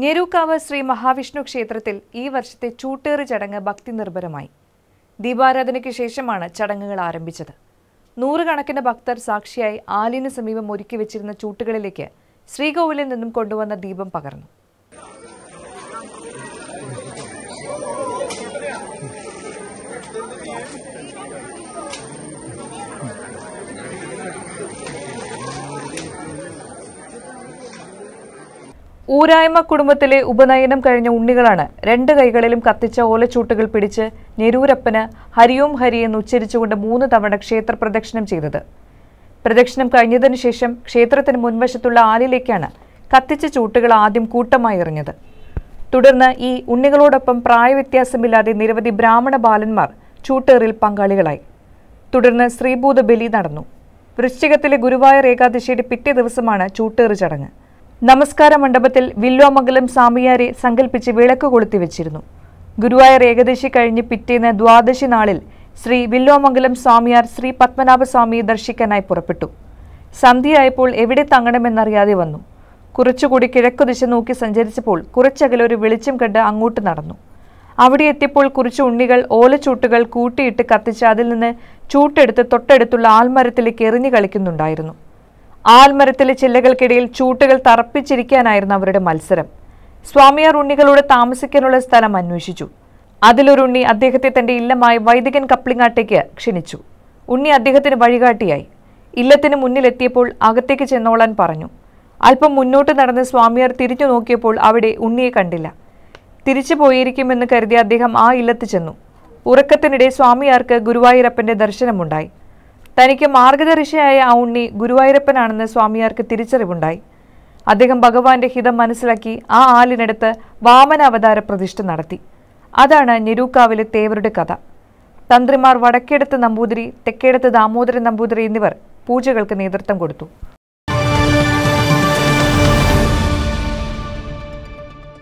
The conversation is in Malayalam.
ഞെരൂക്കാവ് ശ്രീ മഹാവിഷ്ണു ക്ഷേത്രത്തിൽ ഈ വർഷത്തെ ചൂട്ടേറ് ചടങ്ങ് ഭക്തി നിർഭരമായി ദീപാരാധനയ്ക്ക് ശേഷമാണ് ചടങ്ങുകൾ ആരംഭിച്ചത് നൂറുകണക്കിന് ഭക്തർ സാക്ഷിയായി ആലിന് സമീപം ഒരുക്കി വെച്ചിരുന്ന ചൂട്ടുകളിലേക്ക് ശ്രീകോവിലിൽ നിന്നും കൊണ്ടുവന്ന ദീപം പകർന്നു ഊരായ്മ കുടുംബത്തിലെ ഉപനയനം കഴിഞ്ഞ ഉണ്ണികളാണ് രണ്ട് കൈകളിലും കത്തിച്ച ഓലച്ചൂട്ടുകൾ പിടിച്ച് നെരൂരപ്പന് ഹരിയോം ഹരി എന്ന് ഉച്ചരിച്ചുകൊണ്ട് മൂന്ന് തവണ ക്ഷേത്ര പ്രദക്ഷിണം ചെയ്തത് പ്രദക്ഷിണം കഴിഞ്ഞതിനു ശേഷം ക്ഷേത്രത്തിന് മുൻവശത്തുള്ള ആലിലേക്കാണ് കത്തിച്ച ചൂട്ടുകൾ ആദ്യം കൂട്ടമായി എറിഞ്ഞത് തുടർന്ന് ഈ ഉണ്ണികളോടൊപ്പം പ്രായവ്യത്യാസമില്ലാതെ നിരവധി ബ്രാഹ്മണ ബാലന്മാർ ചൂട്ടേറിൽ പങ്കാളികളായി തുടർന്ന് ശ്രീഭൂത ബലി നടന്നു വൃശ്ചികത്തിലെ ഗുരുവായൂർ ഏകാദശിയുടെ പിറ്റേ ദിവസമാണ് ചൂട്ടേറ് ചടങ്ങ് നമസ്കാര മണ്ഡപത്തിൽ വില്വാമംഗലം സ്വാമിയാരെ സങ്കല്പിച്ച് വിളക്ക് കൊളുത്തി വെച്ചിരുന്നു ഗുരുവായൂർ ഏകദേശി കഴിഞ്ഞ് പിറ്റേന്ന് ദ്വാദശി നാളിൽ ശ്രീ വില്വാമംഗലം സ്വാമിയാർ ശ്രീ പത്മനാഭസ്വാമിയെ ദർശിക്കാനായി പുറപ്പെട്ടു സന്ധ്യയായപ്പോൾ എവിടെ തങ്ങണമെന്നറിയാതെ വന്നു കുറച്ചുകൂടി കിഴക്കു ദിശ നോക്കി സഞ്ചരിച്ചപ്പോൾ കുറച്ചകലൊരു വെളിച്ചം കണ്ട് അങ്ങോട്ട് നടന്നു അവിടെ എത്തിയപ്പോൾ കുറച്ച് ഉണ്ണികൾ ഓലച്ചൂട്ടുകൾ കൂട്ടിയിട്ട് കത്തിച്ച് അതിൽ നിന്ന് ചൂട്ടെടുത്ത് തൊട്ടടുത്തുള്ള ആൽമരത്തിലേക്ക് എറിഞ്ഞു കളിക്കുന്നുണ്ടായിരുന്നു ആൽമരത്തിലെ ചില്ലകൾക്കിടയിൽ ചൂട്ടുകൾ തറപ്പിച്ചിരിക്കാനായിരുന്നു അവരുടെ മത്സരം സ്വാമിയാർ ഉണ്ണികളുടെ താമസിക്കാനുള്ള സ്ഥലം അന്വേഷിച്ചു അതിലൊരുണ്ണി അദ്ദേഹത്തെ തന്റെ ഇല്ലമായി വൈദികൻ കപ്ലിങ്ങാട്ടേക്ക് ക്ഷണിച്ചു ഉണ്ണി അദ്ദേഹത്തിന് വഴികാട്ടിയായി ഇല്ലത്തിന് മുന്നിലെത്തിയപ്പോൾ അകത്തേക്ക് ചെന്നോളാൻ പറഞ്ഞു അല്പം മുന്നോട്ട് നടന്ന് സ്വാമിയാർ തിരിഞ്ഞു നോക്കിയപ്പോൾ അവിടെ ഉണ്ണിയെ കണ്ടില്ല തിരിച്ചു പോയിരിക്കുമെന്ന് കരുതി അദ്ദേഹം ആ ഇല്ലത്ത് ചെന്നു ഉറക്കത്തിനിടെ സ്വാമിയാർക്ക് ഗുരുവായൂരപ്പന്റെ ദർശനമുണ്ടായി തനിക്ക് മാർഗദർശിയായ ആ ഉണ്ണി ഗുരുവായൂരപ്പനാണെന്ന് സ്വാമിയാർക്ക് തിരിച്ചറിവുണ്ടായി അദ്ദേഹം ഭഗവാന്റെ ഹിതം മനസ്സിലാക്കി ആ ആലിനടുത്ത് വാമനാവതാര പ്രതിഷ്ഠ നടത്തി അതാണ് ഞെരൂക്കാവിലെ തേവരുടെ കഥ തന്ത്രിമാർ വടക്കേടത്ത് നമ്പൂതിരി തെക്കേടത്ത് ദാമോദരൻ നമ്പൂതിരി എന്നിവർ പൂജകൾക്ക് നേതൃത്വം കൊടുത്തു